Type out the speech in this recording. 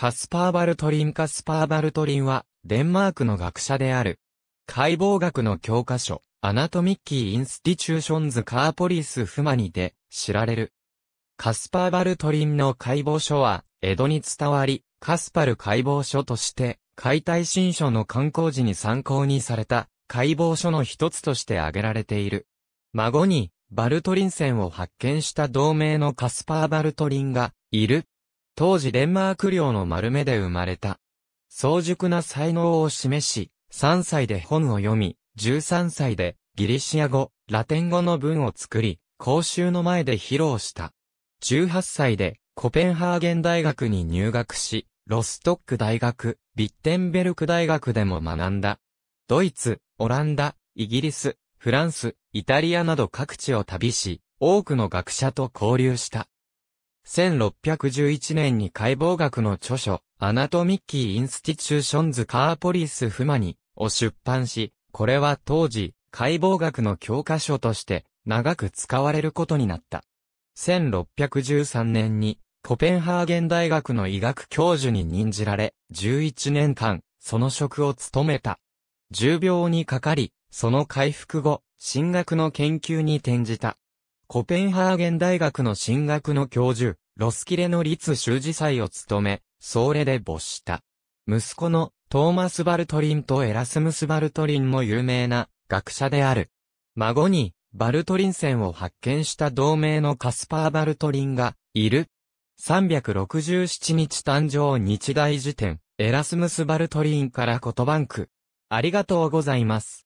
カスパー・バルトリンカスパー・バルトリンは、デンマークの学者である。解剖学の教科書、アナトミッキー・インスティチューションズ・カーポリス・フマニで知られる。カスパー・バルトリンの解剖書は、江戸に伝わり、カスパル解剖書として、解体新書の刊行時に参考にされた解剖書の一つとして挙げられている。孫に、バルトリン線を発見した同盟のカスパー・バルトリンが、いる。当時デンマーク領の丸目で生まれた。早熟な才能を示し、3歳で本を読み、13歳でギリシア語、ラテン語の文を作り、公衆の前で披露した。18歳でコペンハーゲン大学に入学し、ロストック大学、ビッテンベルク大学でも学んだ。ドイツ、オランダ、イギリス、フランス、イタリアなど各地を旅し、多くの学者と交流した。1611年に解剖学の著書、アナトミッキー・インスティチューションズ・カーポリス・フマニを出版し、これは当時、解剖学の教科書として長く使われることになった。1613年にコペンハーゲン大学の医学教授に任じられ、11年間、その職を務めた。重病にかかり、その回復後、進学の研究に転じた。コペンハーゲン大学の進学の教授、ロスキレの立修士祭を務め、総れで没した。息子のトーマス・バルトリンとエラスムス・バルトリンも有名な学者である。孫にバルトリン線を発見した同盟のカスパー・バルトリンがいる。367日誕生日大辞典、エラスムス・バルトリンから言葉ンク。ありがとうございます。